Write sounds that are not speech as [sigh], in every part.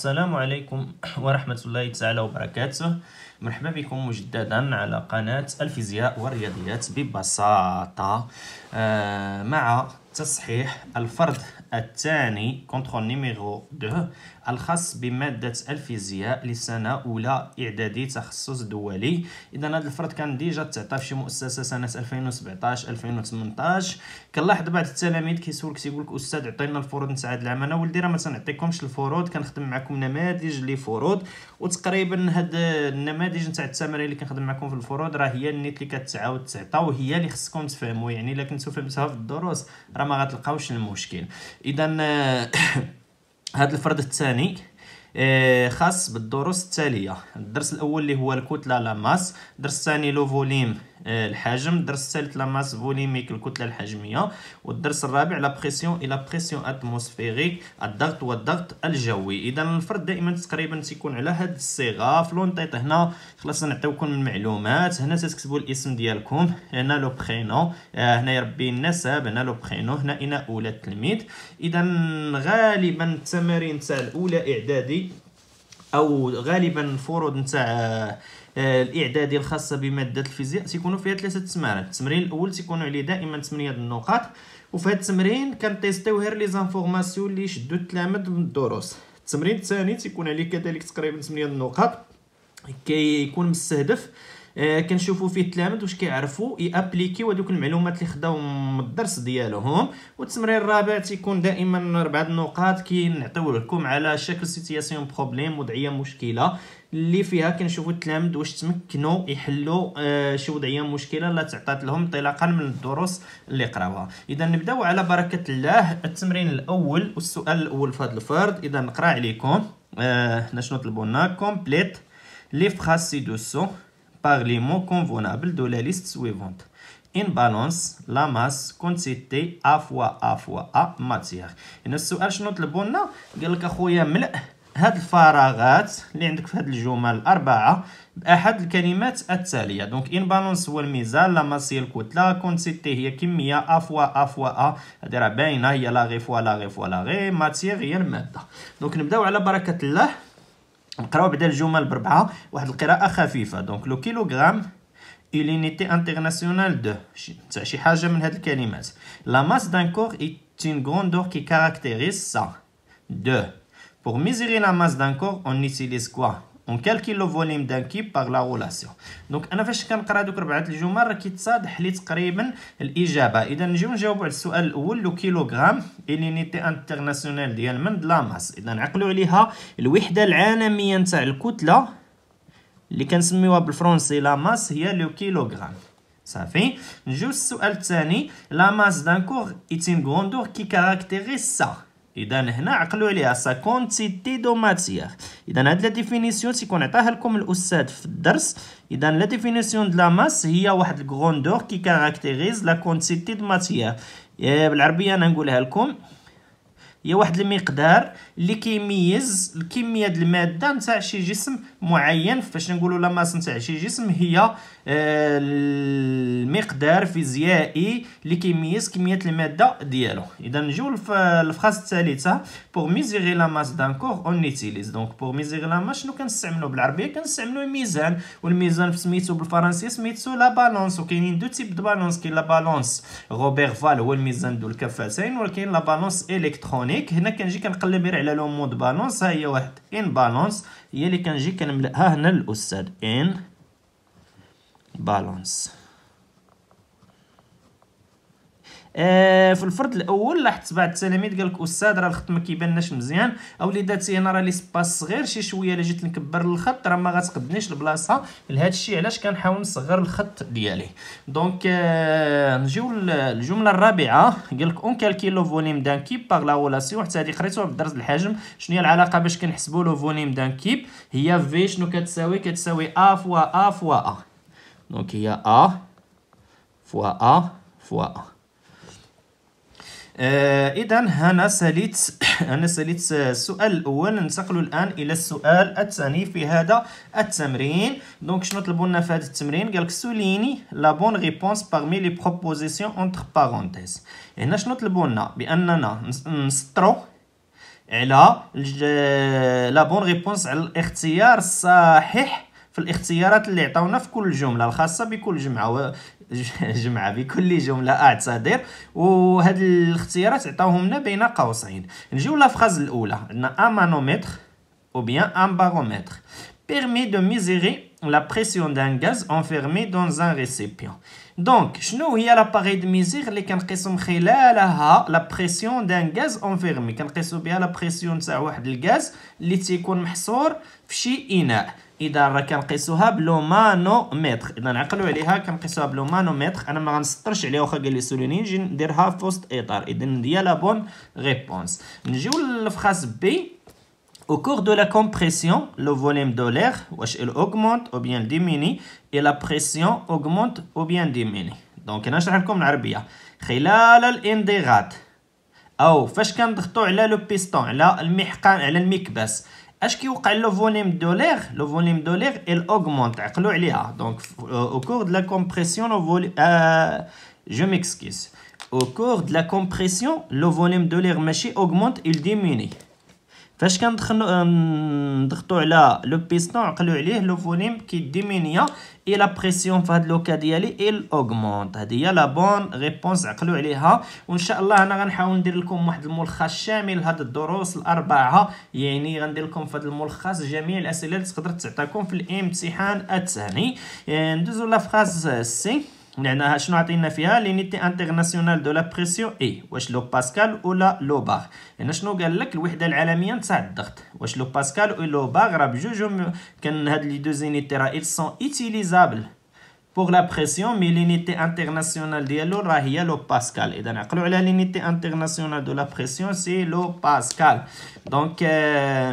السلام عليكم [clears throat] ورحمة الله تعالى وبركاته مرحبا بكم مجددا على قناة الفيزياء والرياضيات ببساطة آه، مع تصحيح الفرض الثاني كونترول نيميرو 2 الخاص بمادة الفيزياء لسنة أولى إعدادي تخصص دولي إذا هذا الفرد كان ديجا تعطى في شي مؤسسة سنة 2017 2018 كنلاحظ بعض التلاميذ كيسولك تيقول لك أستاذ عطينا الفروض نتاع هذا العام أنا ولدي راه ما تنعطيكمش الفروض كنخدم معكم نماذج لفروض وتقريبا هاد النماذج نتاع التمارين اللي كنخدم معكم في الفروض راه هي النيت اللي كتعاود تعطى وهي اللي خصكم تفهموا يعني الا كنتو فهمتوها في الدروس راه ما غتلقاوش المشكل اذا [coughs] هذا الفرد الثاني آه، خاص بالدروس التاليه الدرس الاول اللي هو الكتله لا ماس الدرس الثاني لو فوليم آه، الحجم الدرس الثالث لا ماس فوليميك الكتله الحجميه والدرس الرابع لا بريسيون لا بريسيون اتموسفيريك الضغط والضغط الجوي اذا الفرد دائما تقريبا تيكون على هاد الصيغه فلونطيط هنا خلاص نعطيوكم المعلومات هنا تكتبوا الاسم ديالكم هنا لو برينو آه، هنا يربي النسب هنا لو برينو هنا انا اولى التلميذ اذا غالبا التمارين تاع الاولى اعدادي او غالبا الفروض نتاع آه، الاعدادي الخاصه بماده الفيزياء تيكونوا فيها ثلاثه تمارين التمرين الاول تيكونوا عليه دائما 8 النقاط وفي هذا التمرين كنطيستيو غير لي زانفورماسيون اللي شدو التلامد من الدروس التمرين الثاني تيكون عليه كذلك تقريبا 8 النقاط كيكون مستهدف آه، كنشوفوا فيه التلاميذ واش كيعرفوا يابليكيو هذوك المعلومات اللي خداو من الدرس ديالهم والتمرين الرابع تيكون دائما اربع النقاط كنعطيو لكم على شكل سيتياسيون بروبليم وضعيه مشكله اللي فيها كنشوفوا التلاميذ واش تمكنوا يحلوا آه شي وضعيه مشكله لا تعطات لهم انطلاقا من الدروس اللي قراوها اذا نبداو على بركه الله التمرين الاول والسؤال الاول في هذا الفرض اذا نقرا عليكم آه حنا شنو طلبوا لنا كومبليت لي فراسي سي دوسو par les mots convenables de la liste suivante. In balance, la masse, quantité, A fois A fois A, matière. إن السؤال شنو طلبو لنا؟ قالك أخويا ملأ هاد الفراغات اللي عندك في هاد الجمل الأربعة بأحد الكلمات التالية دونك إن بالونس هو الميزان لا ماس هي الكتلة كونتيتي هي كمية أ فوا أ فوا أ هادي راه باينة هي لا غي فوا لا غي فوا لا غي ماتيغ هي المادة دونك نبداو على بركة الله نقراو بعدا الجمل بربعه واحد القراءه خفيفه دونك لو كيلوغرام اي لينيتي انترناسيونال دو تاع شي حاجه من هاد الكلمات لا ماس دان كور اي تين grandeur كي كاركتيريز سا دو Pour ميزيري لا ماس دان corps, اون نيتيليز كوا اون كالكي لو فوليم دان كيب باغ لا غولاسيون دونك انا فاش كنقرا دوك ربعه الجمل راه كيتصادح لي تقريبا الاجابه اذا نجيو نجاوبوا على السؤال الاول لو كيلوغرام الينيتي انترناسيونال ديال من لاماس اذا نعقلوا عليها الوحده العالميه نتاع الكتله اللي كنسميوها بالفرنسي لاماس هي لو كيلوغرام صافي نجيو السؤال الثاني لاماس دان كور ايتين غوندور كي كاركتيريز سا اذا هنا عقلوا عليها سا كونتيتي دو ماتيير اذا هاد لا ديفينيسيون تيكون عطاها لكم الاستاذ في الدرس اذا لا ديفينيسيون دو لا ماس هي واحد الكغوندور كي كاركتيريز لا كونتيتي دو ماتيير إيه، بالعربيه انا نقولها لكم هي واحد المقدار اللي كيميز الكميه ديال الماده نتاع شي جسم معين فاش نقولوا لا ماس نتاع شي جسم هي آه، المقدار الفيزيائي اللي كيميز كميه الماده ديالو اذا نجيو للفراس الثالثه بور ميزيغي لا ماس دان كور اون نيتيليز دونك بور ميزيغي لا ماس شنو كنستعملو بالعربيه كنستعملو الميزان والميزان سميتو بالفرنسي سميتو لا بالونس وكاينين دو تيب دو بالونس كاين لا بالونس روبير فال هو الميزان دو الكفتين ولكن لا بالونس الكترونيك الكترونيك هنا كنجي كنقلب غير على لو مود بالونس ها هي واحد ان بالونس هي اللي كنجي كنملاها هنا الاستاذ ان بالونس آه، في الفرد الاول لاحظت بعض التلاميذ قال لك استاذ راه الخط ما كيبانناش مزيان اوليداتي انا راه لي سباس صغير شي شويه الا جيت نكبر الخط راه ما غتقدنيش البلاصه لهذا الشيء علاش كنحاول نصغر الخط ديالي دونك آه، نجيو للجمله الرابعه قال لك اون لو فوليم دان كيب باغ لا رولاسيون حتى هذه قريتوها بالدرس الحجم شنو هي العلاقه باش كنحسبوا لو فوليم دان كيب هي في شنو كتساوي كتساوي ا فوا ا فوا ا دونك هي ا فوا ا فوا ا آه، إذا هنا ساليت انا [clears throat] ساليت السؤال الأول ننتقل الآن إلى السؤال الثاني في هذا التمرين دونك شنو طلبوا لنا في هذا التمرين قال لك سوليني لا بون ريبونس باغمي لي بروبوزيسيون اونتر بارونتيز هنا شنو طلبوا لنا بأننا نسطرو على لا بون ريبونس على الاختيار الصحيح في الاختيارات اللي عطاونا في كل جمله الخاصه بكل جمعه و... [laughs] جمعه بكل جمله اعتذر وهاد الاختيارات عطاوهم لنا بين قوسين نجيو لافراز الاولى عندنا ان مانومتر او بيان ان بارومتر بيرمي دو ميزيري la pression d'un gaz enfermé dans un récipient دونك شنو هي لاباري دو ميزير اللي كنقيسو من خلالها لا بريسيون دان غاز انفيرمي كنقيسو بها لا بريسيون تاع واحد الغاز اللي تيكون محصور في شي اناء اذا راه كنقيسوها بلو مانوميتر اذا نعقلوا عليها كنقيسوها بلو مانوميتر انا ما غنسطرش عليها واخا قال لي سولوني نجي نديرها في وسط اطار اذا هي لا بون ريبونس نجيو للفخاس بي Au cours de la compression, le volume de l'air, il augmente ou bien diminue, et la pression augmente ou bien diminue. Donc, انا نشرح لكم العربيه خلال الانضغاط او فاش كنضغطوا على لو بيستون على المحقان على المكبس اش كيوقع لو فوليم دو لير لو فوليم دو لير ال اوغمونت عقلوا عليها دونك او كور دو لا كومبريسيون لو فوليم جو au cours de la compression, le volume d'air, ماشي augmente, il diminue. فاش كندخلو نضغطو على لو بيستون عقلو عليه لو فوليم كيديمينيا اي لا بريسيون في هاد لوكا ديالي اي اوغمونت هادي هي لا بون ريبونس عقلو عليها وان شاء الله انا غنحاول ندير لكم واحد الملخص شامل لهاد الدروس الاربعه يعني غندير لكم في هاد الملخص جميع الاسئله اللي تقدر تعطاكم في الامتحان الثاني يعني ندوزو لافراز سي لانها شنو عطينا فيها لينيتي انترناسيونال دو لا بريسيون اي واش لو باسكال ولا لو بار لان شنو قال لك الوحده العالميه نتاع الضغط واش لو باسكال و لو بار راه بجوجهم كان هاد لي دو زينيتي راه ايل سون ايتيليزابل بوغ لا بريسيون مي لينيتي انترناسيونال ديالو راه هي لو باسكال اذا نعقلوا على لينيتي انترناسيونال دو لا بريسيون سي لو باسكال دونك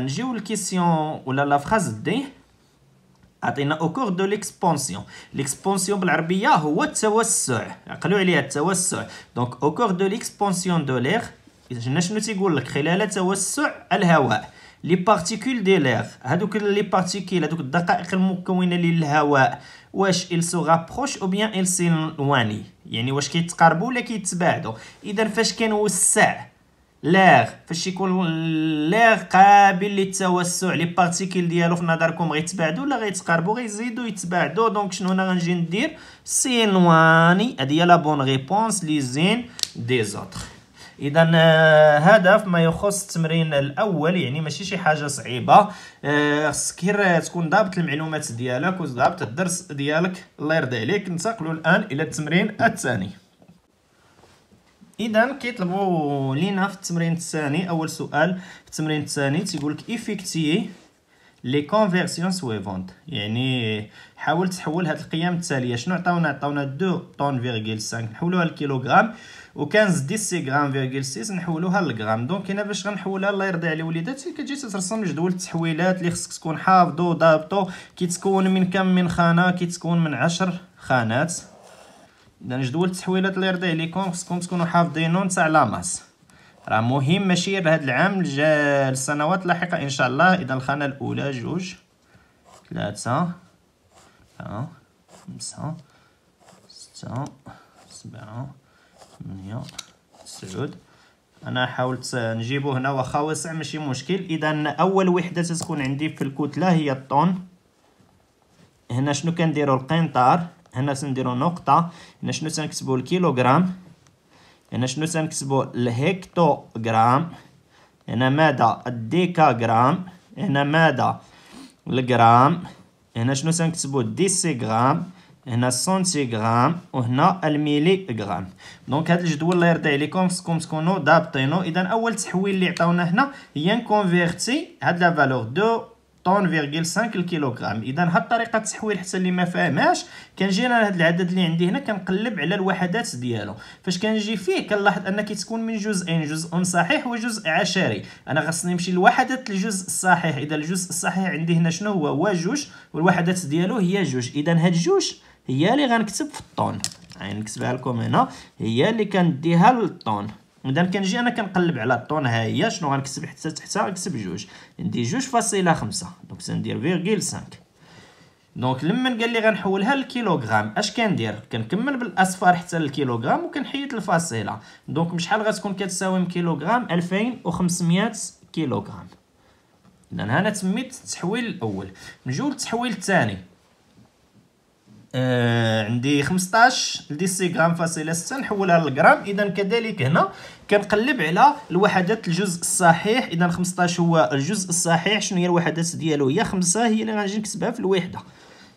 نجيو للكيسيون ولا لا فراز دي عطينا اوكور دو ليكسبونسيون ليكسبونسيون بالعربيه هو التوسع عقلوا عليها التوسع دونك اوكور دو ليكسبونسيون دو لير هنا شنو تيقول لك خلال توسع الهواء لي بارتيكول دي لير هادوك لي بارتيكول هادوك الدقائق المكونه للهواء واش ال سو rapproche او بيان ال s'éloigne يعني واش كيتقاربوا ولا كيتباعدوا اذا فاش كنوسع لاغ فاش يكون لاغ قابل للتوسع لي بارتيكيل ديالو في نظركم غيتباعدو ولا غيتقاربوا غيزيدوا يتباعدو دونك شنو انا غنجي ندير سينواني هادي هي لا بون ريبونس لي زين دي زوتر اذا هذا فيما يخص التمرين الاول يعني ماشي شي حاجه صعيبه خصك غير تكون ضابط المعلومات ديالك وضابط الدرس ديالك الله يرضي عليك ننتقلوا الان الى التمرين الثاني اذا كيطلبوا لينا في التمرين الثاني اول سؤال في التمرين الثاني تيقول لك افيكتي لي كونفيرسيون سويفونت يعني حاول تحول هاد القيم التاليه شنو عطاونا عطاونا 2 طون فيغيل 5 نحولوها لكيلوغرام و15 ديسي غرام فيغيل 6 نحولوها للغرام دونك هنا باش غنحولها الله يرضي على وليداتي كتجي تترسم جدول التحويلات اللي خصك تكون حافظو ضابطو كيتكون من كم من خانه كيتكون من 10 خانات اذا جدول التحويلات اللي يرضي عليكم خصكم تكونوا حافظينهم نتاع لا ماس راه مهم ماشي لهاد العام السنوات اللاحقه ان شاء الله اذا الخانه الاولى جوج ثلاثة خمسة ستة سبعة ثمانية تسعود انا حاولت نجيبو هنا واخا واسع ماشي مشكل اذا اول وحده تتكون عندي في الكتله هي الطن هنا شنو كنديرو القنطار هنا سنديرو نقطة هنا شنو سنكتبو الكيلوغرام هنا شنو سنكتبو الهكتوغرام هنا مدى الديكاغرام هنا مادا الجرام هنا شنو سنكتبو الديسيغرام هنا السنتيغرام وهنا الميليغرام دونك هاد الجدول الله يرضي عليكم خصكم تكونوا ضابطينو اذا اول تحويل اللي عطاونا هنا هي نكونفيرتي هاد لا فالور دو طون فيرغيل 5 الكيلوغرام اذا هاد الطريقه التحويل حتى اللي ما فاهمهاش كنجي انا هاد العدد اللي عندي هنا كنقلب على الوحدات ديالو فاش كنجي فيه كنلاحظ ان كتكون من جزئين جزء صحيح وجزء عشري انا خاصني نمشي لوحدات الجزء الصحيح اذا الجزء الصحيح عندي هنا شنو هو هو جوج والوحدات ديالو هي جوج اذا هاد جوج هي اللي غنكتب في الطون غنكتبها يعني لكم هنا هي اللي كنديها للطون اذا كنجي انا كنقلب على الطون ها هي شنو غنكتب حتى تحتها غنكتب جوج عندي جوج فاصله خمسة دونك سندير فيرغيل 5 دونك لما قال لي غنحولها للكيلوغرام اش كندير كنكمل بالاصفار حتى للكيلوغرام وكنحيد الفاصله دونك شحال غتكون كتساوي من كيلوغرام 2500 كيلوغرام اذا هنا تميت التحويل الاول نجيو للتحويل الثاني آه عندي 15 غرام فاصله 6 نحولها للغرام اذا كذلك هنا كنقلب على الوحدات الجزء الصحيح اذا 15 هو الجزء الصحيح شنو هي الوحدات ديالو هي 5 هي اللي غنجي نكتبها في الوحده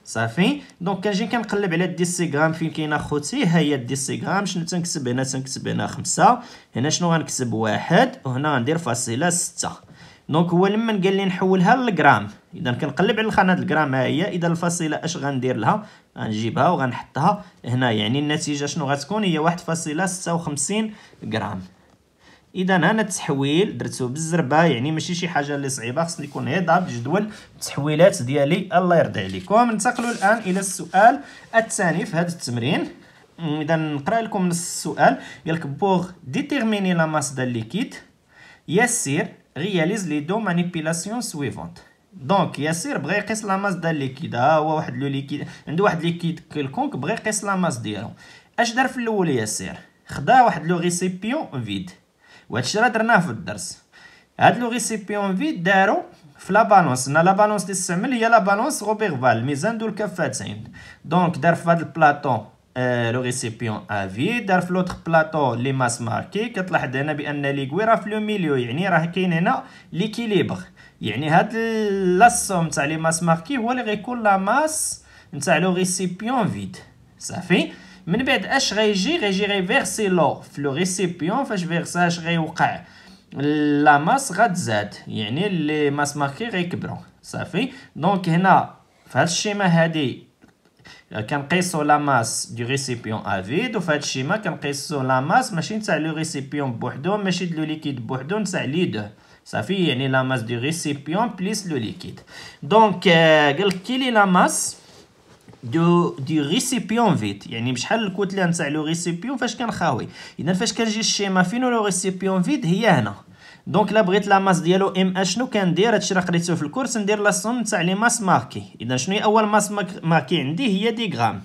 صافي دونك كنجي كنقلب على الديسيغرام فين كاين اخوتي ها هي الديسيغرام شنو تنكتب هنا تنكتب هنا خمسة هنا شنو غنكتب واحد وهنا غندير فاصله ستة دونك هو لما قال لي نحولها للغرام اذا كنقلب على الخانه الغرام ها هي اذا الفاصله اش غندير لها غنجيبها وغنحطها هنا يعني النتيجه شنو غتكون هي واحد فاصله ستة وخمسين غرام اذا هنا التحويل درتو بالزربه يعني ماشي شي حاجه اللي صعيبه خصني يكون هضا بجدول التحويلات ديالي الله يرضي عليكم ننتقلوا الان الى السؤال الثاني في هذا التمرين اذا نقرا لكم نص السؤال قال لك بوغ ديتيرميني لا ماس دال ليكيد ياسير رياليز لي دو مانيبيلاسيون سويفونت دونك ياسير بغى يقيس لا ماس ديال ليكيد ها هو واحد لو ليكيد عنده واحد ليكيد كلكونك بغى يقيس لا ماس ديالو اش دار في الاول ياسير خدا واحد لو ريسيبيون فيد وهادشي راه درناه في الدرس هاد لو ريسيبيون فيد دارو في لابالونس هنا لابالونس اللي استعمل هي لابالونس غوبيرفال الميزان دو الكفتين دونك دار في هاد البلاطو آه، لو ريسيبيون ا فيد دار في لوتر بلاطو لي ماس ماركي كتلاحظ هنا بان ليكوي راه في لو ميليو يعني راه كاين هنا ليكيليبر يعني هاد لاسوم تاع لي ماس ماركي هو اللي غيكون لا ماس نتاع لو ريسيبيون فيد صافي من بعد اش غيجي غيجي غيفيرسي لو في لو ريسيبيون فاش فيرسا اش غيوقع لا ماس غتزاد يعني لي ماس ماركي غيكبروا صافي دونك هنا في هاد هادي كنقيسو لا ماس دو ريسيبيون ا فيد وفي هاد الشيما كنقيسو لا ماس ماشي نتاع لو ريسيبيون بوحدو ماشي لو ليكيد بوحدو نتاع لي دو صافي يعني لا ماس دو ريسيبيون بليس لو ليكيد دونك قالك كي لي لا ماس دو دي ريسيبيون فيت يعني بشحال الكتله نتاع لو ريسيبيون فاش كنخاوي اذا فاش كنجي الشيما فين لو ريسيبيون فيت هي هنا دونك لا بغيت لا ماس ديالو ام اش شنو كندير هادشي راه قريتو في الكورس ندير لا سوم تاع لي ماس ماركي اذا شنو هي اول ماس ماركي عندي هي دي غرام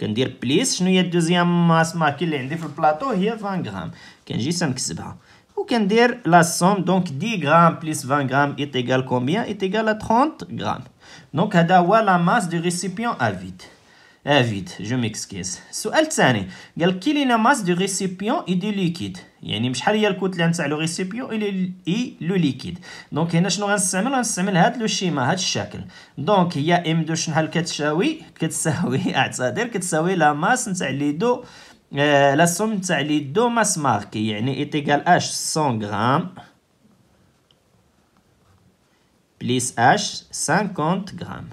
كندير بليس شنو هي الدوزيام ماس ماركي اللي عندي في البلاطو هي 20 غرام كنجي سنكتبها la somme donc 10 g plus 20 g est égal à combien est égal à 30 g donc elle la masse du récipient à vide à vide je m'excuse sur elle t'a dit qu'il la masse du récipient et du liquide il y a une chose qui est la masse du récipient et du liquide donc il y a une chose qui est la masse de la masse آه، لا سوم تاع لي دو ماس ماركي يعني ايتيكال اش 100 غرام بليس اش 50 غرام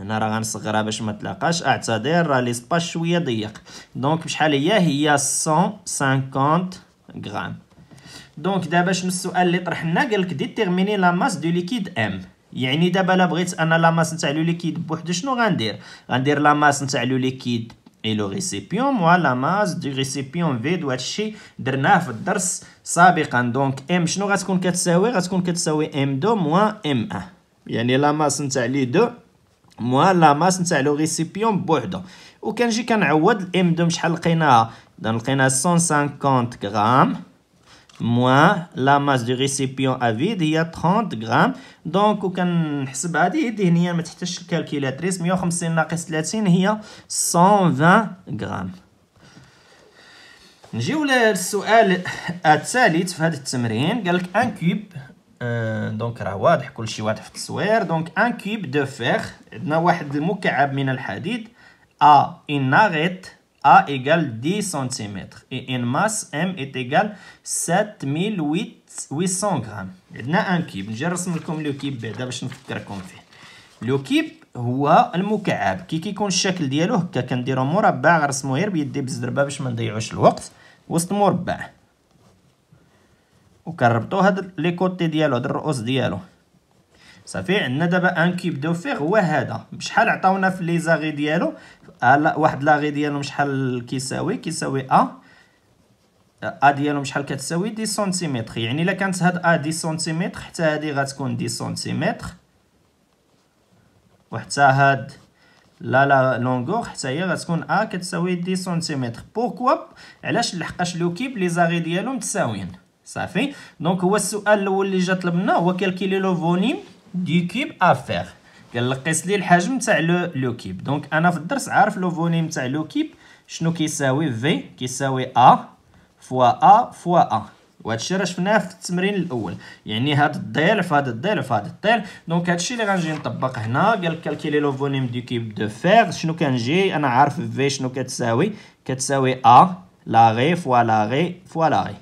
هنا راه غنصغرها باش ما تلاقاش اعتذر راه ليسباس شويه ضيق دونك بشحال هي هي 150 غرام دونك دابا شنو السؤال اللي طرحنا قال لك ديتيرميني لا ماس دو ليكيد ام يعني دابا لا بغيت انا لا ماس نتاع لو ليكيد بوحدو شنو غندير غندير لا ماس نتاع لو ليكيد Et le récipient, moi, la masse du récipient V doit تشي درناه في الدرس سابقا دونك M شنو غتكون كتساوي غتكون كتساوي M2 موان M1 يعني لا ماس نتاع لي دو موان لا ماس نتاع لو ريسيبيون بوحدو وكنجي كنعوض الام 2 شحال لقيناها لقيناها 150 غرام moins la masse du récipient à vide هي 30 غرام دونك وكنحسب هذه ذهنيا ما تحتاجش الكالكيلاتريس 150 ناقص 30 هي 120 غرام نجيو للسؤال الثالث في هذا التمرين قال لك ان كوب أه دونك راه واضح كلشي واضح في التصوير دونك ان كوب دو فيغ عندنا واحد المكعب من الحديد ا ان ناغيت A égale 10 cm et une masse M est égale 7800 غرام عندنا ان كيب نجي نرسم لكم لو كيب بعدا باش نفكركم فيه لو كيب هو المكعب كي كيكون الشكل ديالو هكا كنديرو مربع غنرسموه غير بيدي بالزربه باش ما نضيعوش الوقت وسط مربع وكنربطو هاد لي كوتي ديالو هاد الرؤوس ديالو صافي عندنا دابا ان كيب دو فيغ هو هذا بشحال عطاونا في لي زاغي ديالو آه، واحد لاغي ديالو شحال كيساوي كيساوي ا ا آه، ديالهم شحال كتساوي دي سنتيمتر يعني الا كانت هاد ا دي سنتيمتر حتى هادي غتكون دي سنتيمتر وحتى هاد لا لا لونغور حتى هي غتكون ا كتساوي دي سنتيمتر بوركوا علاش لحقاش لو كيب لي زاغي ديالهم متساويين صافي دونك هو السؤال الاول اللي جا طلبنا هو كالكيلي لو فوليم دي كيب افير قال لك قيس لي الحجم تاع لو لو كيب دونك انا في الدرس عارف لو فوليم تاع لو كيب شنو كيساوي في كيساوي ا فوا ا فوا ا وهذا الشيء راه شفناه في التمرين الاول يعني هذا الضلع في هذا الضلع في هذا الضلع دونك هذا الشيء اللي غنجي نطبق هنا قال لك كالكيلي لو فوليم دي كيب دو فير شنو كنجي انا عارف في شنو كتساوي كتساوي ا لا غي فوا لا غي فوا لا غي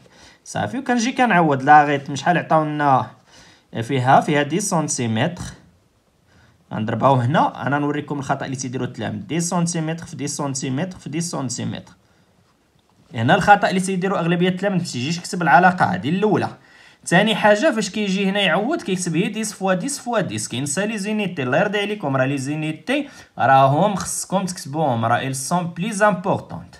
صافي وكنجي كنعوض لا غي شحال عطاونا إيه فيها فيها دي سنتيمتر غنضربها هنا انا نوريكم الخطا اللي تيديروا التلاميذ دي سنتيمتر في دي سنتيمتر في دي سنتيمتر هنا الخطا اللي تيديروا اغلبيه التلاميذ ما تيجيش يكتب العلاقه هذه الاولى ثاني حاجه فاش كيجي هنا يعوض كيكتب هي 10 فوا 10 فوا 10 كينسى سالي زينيتي الله يرضي عليكم راه لي زينيتي راهم خصكم تكتبوهم راه ايل سون بليز امبورطونت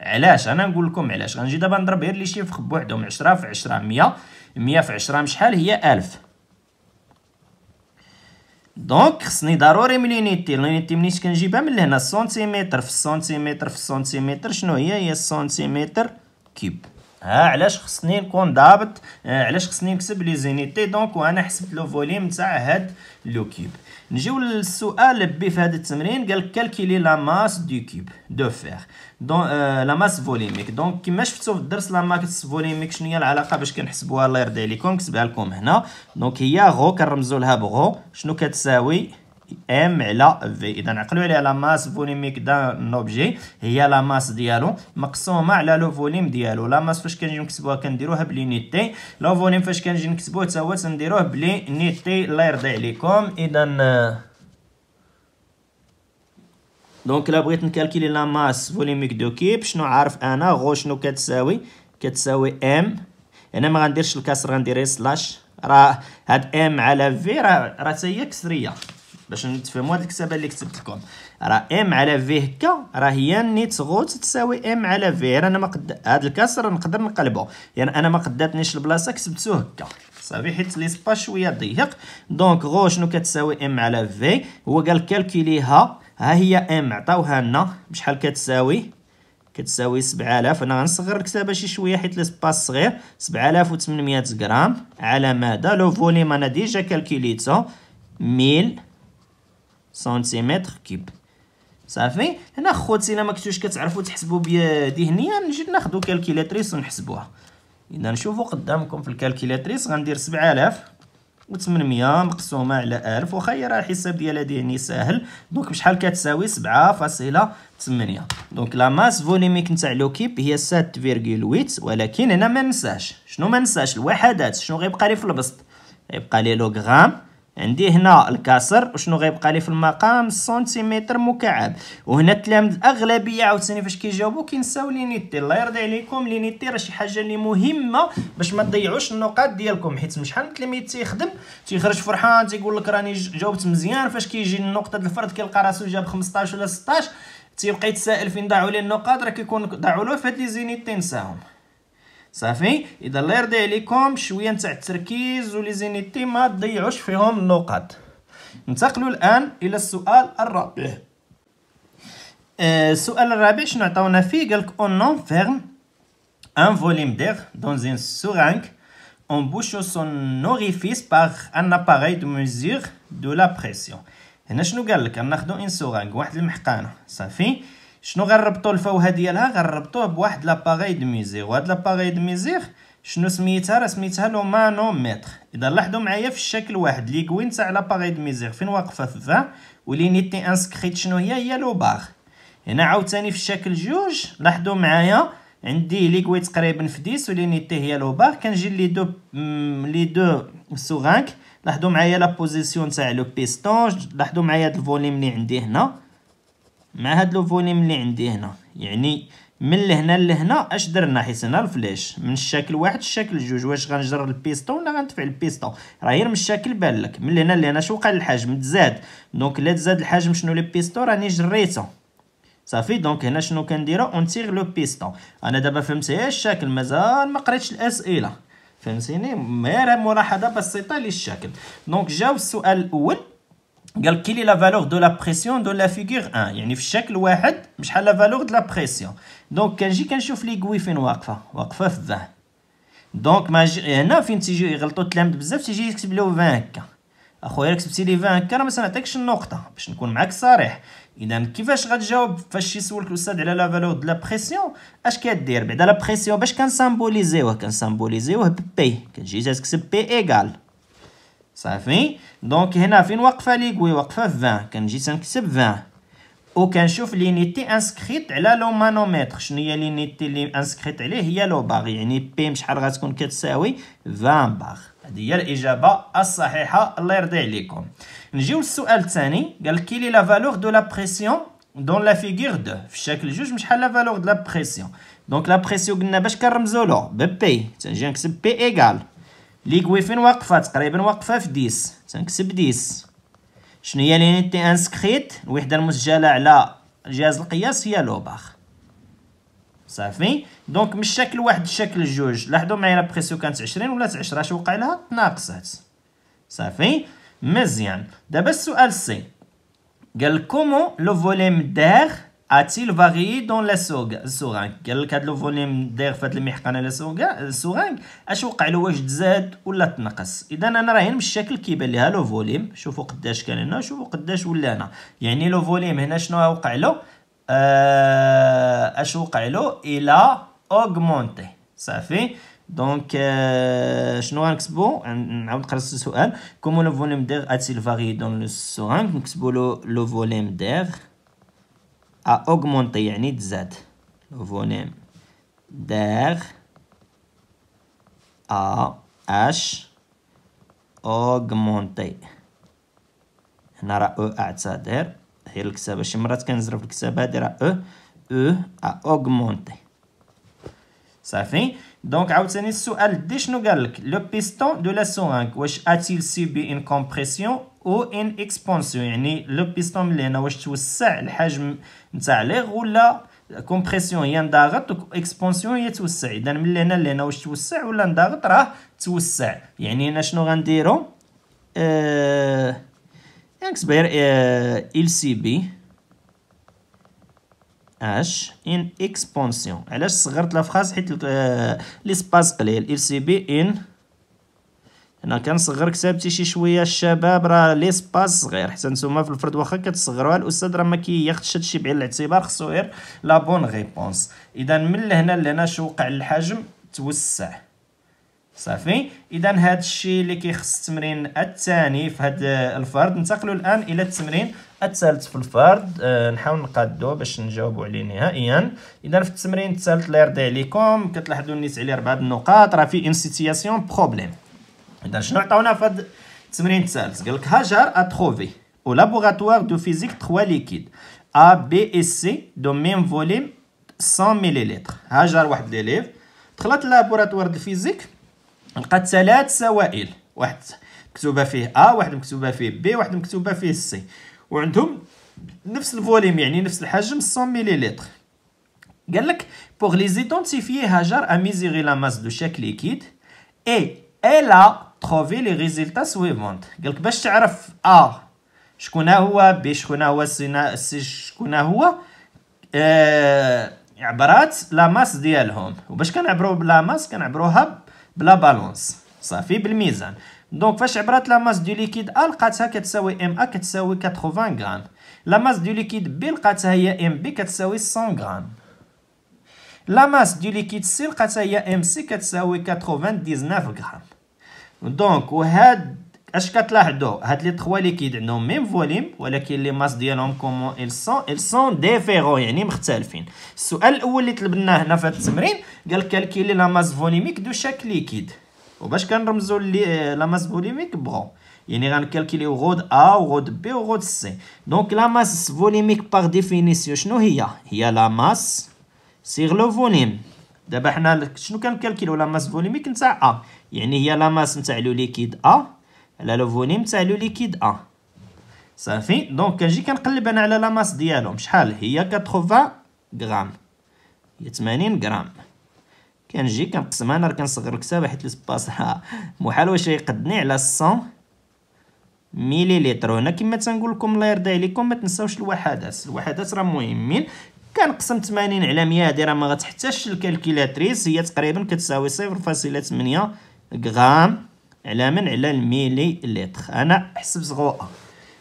علاش انا نقول لكم علاش غنجي دابا نضرب غير لي شيف بوحدهم 10 في 10 100 100 في 10 شحال هي 1000 دونك خصني ضروري من لونيتي لونيتي منيش كنجيبها من لهنا سنتيمتر في سنتيمتر في سنتيمتر شنو هي هي سنتيمتر كيب ها علاش خصني نكون ضابط آه، علاش خصني نكتب لي زينيتي دونك وانا حسبت لو فوليم تاع هاد لو كيب نجيو للسؤال بي في هذا التمرين قال لك كالكيلي لا ماس دو كيب دو فير دون آه لا ماس فوليميك دونك كما شفتو في الدرس لا ماس فوليميك شنو هي العلاقه باش كنحسبوها الله يرضي عليكم كتبها لكم هنا دونك هي غو كنرمزوا لها بغو شنو كتساوي ام على في اذا نعقلوا عليها لا ماس فوليميك دان اوبجي هي لا ماس ديالو مقسومه على لو فوليم ديالو لا ماس فاش كنجي نكتبوها كنديروها بلي نيتي لو فوليم فاش كنجي نكتبوه حتى هو تنديروه بلي نيتي الله يرضي عليكم اذا دونك لا بغيت نكالكيلي لا ماس فوليميك دو كيب شنو عارف انا غو شنو كتساوي كتساوي ام هنا ما غنديرش الكسر غندير سلاش راه هاد ام على في راه راه هي كسريه باش نتفهموا هاد الكتابه اللي كتبت لكم راه ام على في هكا راه هي نيت غوت تساوي ام على في انا ما قد هاد الكسر نقدر نقلبه يعني انا ما قداتنيش البلاصه كتبتو هكا صافي حيت سبا شويه ضيق دونك غو شنو كتساوي ام على في هو قال كالكوليها ها هي ام عطاوها لنا بشحال كتساوي كتساوي 7000 انا غنصغر الكتابه شي شويه حيت ليسباس صغير 7800 غرام على ماذا لو فوليم انا ديجا كالكوليتو 1000 سنتيمتر كيب صافي هنا خوتي الا ما كنتوش كتعرفوا تحسبوا بدهنيه نجي ناخذوا كالكيلاتريس ونحسبوها اذا نشوفوا قدامكم في الكالكيلاتريس غندير 7000 و800 مقسومه على 1000 واخا هي راه الحساب ديالها دهني ساهل دونك بشحال كتساوي 7.8 دونك لا ماس فوليميك نتاع لو كيب هي 7.8 ولكن هنا ما ننساش شنو ما ننساش الوحدات شنو غيبقى لي في البسط غيبقى لي لوغرام عندي هنا الكسر وشنو غيبقى لي في المقام سنتيمتر مكعب وهنا التلامذ الاغلبيه عاوتاني فاش كيجاوبوا كينساو لينيتي الله يرضي عليكم لينيتي راه شي حاجه اللي مهمه باش ما تضيعوش النقاط ديالكم حيت شحال من تلميذ تيخدم تيخرج فرحان تيقول لك راني جاوبت مزيان فاش كيجي ديال الفرد كيلقى راسو جاب 15 ولا 16 تيبقى يتسائل فين ضاعوا لي النقاط راه كيكون ضاعوا له في هاد لي زينيتي نساهم صافي اذا الله يرضي عليكم شويه نتاع التركيز وليزينيتي ما تضيعوش فيهم النقاط ننتقلوا الان الى السؤال الرابع آه، السؤال الرابع شنو عطاونا فيه قالك اون فيرم ان فوليم دير دون ان سورانك اون بوشو سون نوريفيس باغ ان اباري دو مزيغ دو لا بريسيون هنا شنو قالك ناخذو ان سورانك واحد المحقانه صافي شنو غنربطو الفوهه ديالها غنربطوه بواحد لاباغي دو ميزيغ وهاد لاباغي دو ميزيغ شنو سميتها راه سميتها لو مانوميتر اذا لاحظوا معايا في الشكل واحد ليكوين تاع لاباغي دو ميزيغ فين واقفه في فا ولينيتي انسكريت شنو هي هي لو باغ هنا عاوتاني في الشكل جوج لاحظوا معايا عندي ليكوي تقريبا في ديس ولينيتي هي لو باغ كنجي لي دو لي دو سوغانك لاحظوا معايا لا بوزيسيون تاع لو بيستون لاحظوا معايا هاد الفوليم لي عندي هنا مع هاد لو فوليم اللي عندي هنا يعني من لهنا لهنا اش درنا حيت هنا الفلاش من الشكل واحد الشكل جوج واش غنجر البيستون ولا غنتفع البيستون راه غير من الشكل بان لك من لهنا لهنا شو وقع الحجم تزاد دونك لا تزاد الحجم شنو لي بيستون راني جريته صافي دونك هنا شنو كنديرو اونتيغ لو بيستون انا دابا فهمت هي الشكل مازال ما قريتش الاسئله e فهمتيني غير ملاحظه بسيطه للشكل دونك جاو السؤال الاول قال كيلي لا فالور دو لا بريسيون دو لا فيغور 1 يعني في الشكل واحد شحال لا فالور دو لا بريسيون دونك كنجي كنشوف ليكوي فين واقفه واقفه في الذهن دونك ما جي... هنا فين تيجي يغلطوا التلامد بزاف تيجي يكتب له 20 هكا اخويا كتبتي لي 20 هكا راه ما سمعتكش النقطه باش نكون معاك صريح اذا كيفاش غتجاوب فاش يسولك الاستاذ على لا فالور دو لا بريسيون اش كدير بعدا لا بريسيون باش كنسامبوليزيوه كنسامبوليزيوه بي كنجي تكتب بي ايكال صافي دونك هنا فين واقفه ليكوي واقفه 20 كنجي تنكتب 20 وكنشوف لينيتي انسكريت على لو مانومتر شنو هي لينيتي لي انسكريت عليه هي لو باغ يعني بي شحال غتكون كتساوي 20 باغ هذه هي الاجابه الصحيحه الله يرضي عليكم نجيو للسؤال الثاني قال لك كيلي لا فالور دو لا بريسيون دون لا فيغور دو في الشكل جوج شحال لا فالور دو لا بريسيون دونك لا بريسيون قلنا باش كنرمزو له ببي تنجي نكتب بي ايكال فين واقفه تقريبا واقفه في ديس تنكتب ديس شنو هي لينيتي انسكريت الوحده المسجله على جهاز القياس هي لوباغ صافي دونك من الشكل واحد الشكل جوج لاحظوا معايا لا بريسيو كانت 20 ولات 10 اش وقع لها تناقصات صافي مزيان دابا السؤال سي قال كومون لو فوليم دير a-t-il varié dans la قال لك هذا لو فوليم داير في هذه المحقنه السوغانك اش وقع له واش تزاد ولا تنقص اذا انا راهين بالشكل كيبان ها لو فوليم شوفوا قداش كان هنا شوفوا قداش ولا هنا يعني لو فوليم هنا شنو وقع له اش وقع له الى اوغمونتي صافي دونك شنو غنكتبو نعاود نقرا السؤال كومون لو فوليم دير اتيل فاري دون لو سورانك نكتبو لو فوليم دير à augmenter يعني تزاد فونيم داغ ا اش اوغمونتي هنا راه او اعتذر هي الكتابه شي مرات كنزرب الكتابه هذه راه او او ا اوغمونتي صافي دونك عاوتاني السؤال دي شنو قال لك لو بيستون دو لا سوانك واش اتيل سيبي ان كومبريسيون او ان اكسبانسيون يعني لو بيستون ملي هنا واش توسع الحجم نتاع ليغ ولا كومبريسيون هي انضغط اكسبانسيون هي توسع اذا ملي هنا لهنا واش توسع ولا انضغط راه توسع يعني هنا شنو غنديرو اه نكتب غير ال سي بي اش ان اكسبونسيون علاش صغرت لافخاز حيت ليسباس آه، قليل ال سي بي ان انا كنصغر كتابتي شي شويه الشباب راه ليسباس صغير حتى نتوما في الفرد واخا كتصغروها الاستاذ راه ما كياخذش هادشي بعين الاعتبار خصو غير لا بون ريبونس اذا من لهنا لهنا شو وقع الحجم توسع صافي اذا هادشي اللي كيخص التمرين الثاني في هاد آه، الفرد ننتقلوا الان الى التمرين الثالث في الفرد آه، نحاول نقادو باش نجاوبو عليه نهائيا اذا في التمرين الثالث الله يرضي عليكم كتلاحظوا نيت عليه اربعه النقاط راه في سيتياسيون بروبليم اذا شنو عطاونا في هذا التمرين الثالث قالك هاجر اتروفي او لابوغاتوار دو فيزيك 3 ليكيد ا بي اي سي دو ميم فوليم 100 مليلتر هاجر واحد ليليف دخلت لابوراتوار دو فيزيك لقات ثلاث سوائل واحد مكتوبه فيه ا واحد مكتوبه فيه بي واحد مكتوبه فيه سي وعندهم نفس الفوليم يعني نفس الحجم 100 مليلتر قال لك بوغ لي زيدونتيفي هاجر ا ميزيغي لا ماس دو شاك ليكيد اي الا تروفي لي les سويفونت قال لك باش تعرف آه شكون هو بي شكون هو سي شكون هو آه عبرات لا ماس ديالهم وباش كنعبروا بلا ماس كنعبروها بلا بالونس صافي بالميزان دونك فاش عبرت لا ماس دو ليكيد ا لقاتها كتساوي ام ا كتساوي 80 غرام لا ماس دو ليكيد بي لقاتها هي ام بي كتساوي 100 غرام لا ماس دو ليكيد سي لقاتها هي ام سي كتساوي 99 غرام دونك وهاد اش كتلاحظوا هاد لي 3 ليكيد عندهم ميم فوليم ولكن لي ماس ديالهم كومون إل سون إل سون ديفيرون يعني مختلفين السؤال الاول اللي طلبناه هنا في التمرين قال كالكيلي لا ماس فوليميك دو شاك ليكيد وباش كنرمزو لا ماس فوليميك بغو يعني غنكالكيليو غود ا وغود بي وغود سي دونك لا ماس فوليميك باغ ديفينيسيون شنو هي هي لا ماس سيغ لو فوليم دابا حنا شنو كنكالكيليو لا ماس فوليميك نتاع ا يعني هي لا ماس نتاع لو ليكيد ا على لو فوليم نتاع لو ليكيد ا صافي دونك كنجي كنقلب انا على لا ماس ديالهم شحال هي 80 غرام هي 80 غرام كنجي كنقسمها انا كنصغر الكتابه حيت الاسباس راه محال واش يقدني على 100 مليلتر هنا كما تنقول لكم الله يرضي عليكم ما تنساوش الوحدات الوحدات راه مهمين كنقسم 80 على 100 هذه راه ما غتحتاجش الكالكيلاتريس هي تقريبا كتساوي 0.8 غرام على من على الميلي لتر انا حسب صغوه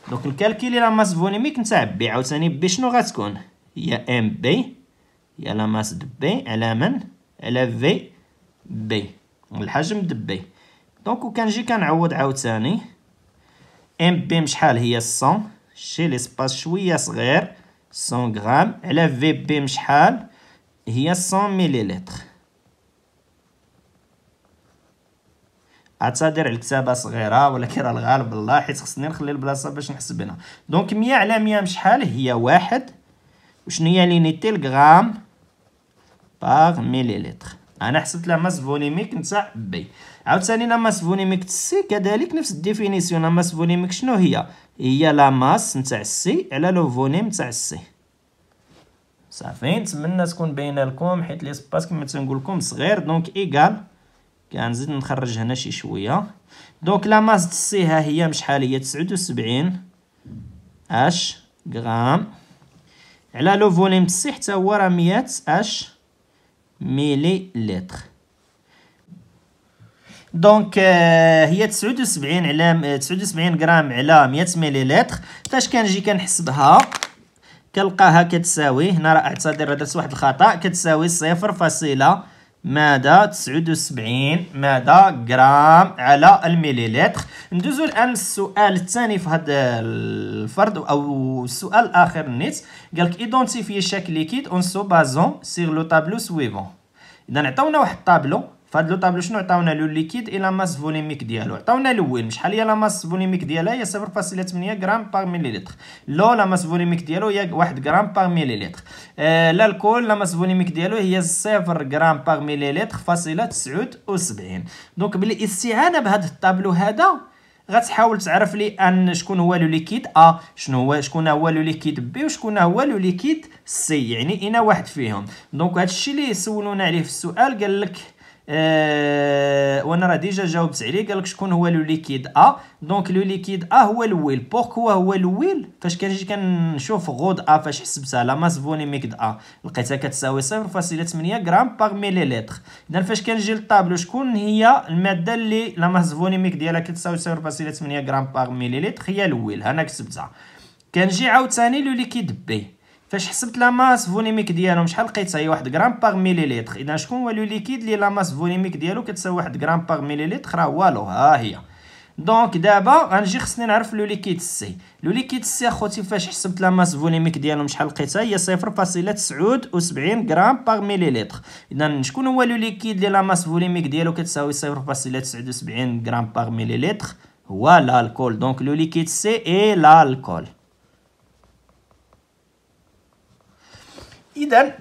دونك الكالكيلي لا ماس فوليميك بي عاوتاني بي شنو غتكون هي ام بي هي لا ماس دو بي على من على في بي الحجم د بي دونك وكنجي كنعوض عاوتاني ام بي شحال هي 100 شي ليسباس شويه صغير 100 غرام على في بي شحال هي 100 مليلتر اعتذر على الكتابه صغيره ولكن راه الغالب الله حيت خصني نخلي البلاصه باش نحسب هنا دونك 100 على 100 شحال هي واحد وشنو هي لينيتي الغرام باغ مليلتر انا حسبت لها ماس فوليميك نتاع بي عاوتاني لا ماس فوليميك سي كذلك نفس الديفينيسيون لا ماس فوليميك شنو هي هي لا ماس نتاع سي على لو فوليم نتاع سي صافي نتمنى تكون باينه لكم حيت لي سباس كما تنقول لكم صغير دونك ايكال كنزيد نخرج هنا شي شويه دونك لا ماس د سي ها هي شحال هي 79 اش غرام على لو فوليم تسي حتى هو راه 100 اش ميلي لتر دونك آه، هي 79 على 79 آه، غرام على 100 لتر فاش كنجي كنحسبها كنلقاها كتساوي هنا راه اعتذر درت واحد الخطا كتساوي 0.0 ماذا 79 ماذا جرام على المليلتر ندوزو الان السؤال الثاني في هذا الفرد او السؤال الاخر نيت قالك ايدونتيفي شاك ليكيد اون سو بازون سيغ لو تابلو سويفون اذا عطاونا واحد الطابلو فهاد لو طابلو شنو عطاونا لو ليكيد اي لا ماس فوليميك ديالو عطاونا الاول شحال هي لا ماس فوليميك ديالها هي 0.8 غرام بار مليليتر لو لا ماس فوليميك ديالو هي 1 غرام بار مليليتر آه الكول لا ماس فوليميك ديالو هي 0 غرام بار مليليتر فاصله 79 دونك بالاستعانه بهاد الطابلو هذا غتحاول تعرف لي ان شكون هو لو ليكيد ا آه شنو هو شكون هو لو ليكيد بي وشكون هو لو ليكيد سي يعني اين واحد فيهم دونك هادشي اللي سولونا عليه في السؤال قال لك أه وانا راه ديجا جاوبت عليه قال لك شكون هو لو ليكيد ا دونك لو ليكيد ا هو الويل بوركو هو الويل فاش كنجي كنشوف غود ا فاش حسبتها لا ماس فوليميك د ا لقيتها كتساوي 0.8 غرام باغ لتر اذا فاش كنجي للطابلو شكون هي الماده اللي لا ماس فوليميك ديالها كتساوي 0.8 غرام باغ لتر هي الويل انا كتبتها كنجي عاوتاني لو ليكيد بي فاش حسبت لا ماس فوليميك ديالهم شحال لقيتها هي 1 غرام باغ مليليتر اذا شكون هو لو ليكيد لي لا ماس فوليميك ديالو كتساوي 1 غرام باغ مليليتر راه والو ها هي دونك دابا غنجي خصني نعرف لو ليكيد سي لو ليكيد سي اخوتي فاش حسبت لا ماس فوليميك ديالهم شحال لقيتها هي 0.79 غرام باغ مليليتر اذا شكون هو لو ليكيد لي لا ماس فوليميك ديالو كتساوي 0.79 غرام باغ مليليتر هو لالكول دونك لو ليكيد سي اي لالكول اذا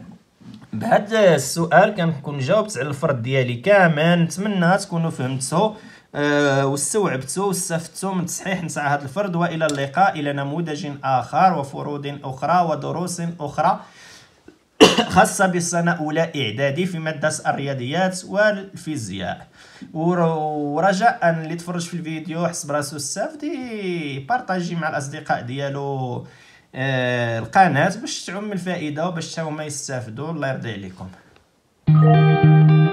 بهذا السؤال كنكون جاوبت على الفرد ديالي كامل نتمنى تكونوا فهمتوا أه واستوعبتوا واستفدتوا من تصحيح نتاع هذا الفرد والى اللقاء الى نموذج اخر وفروض اخرى ودروس اخرى [coughs] خاصة بالسنة الأولى إعدادي في مادة الرياضيات والفيزياء ورجاء اللي تفرج في الفيديو حسب راسو السافدي بارطاجي مع الأصدقاء ديالو القناه باش تعم الفائده وباش هما يستافدوا الله يرضي عليكم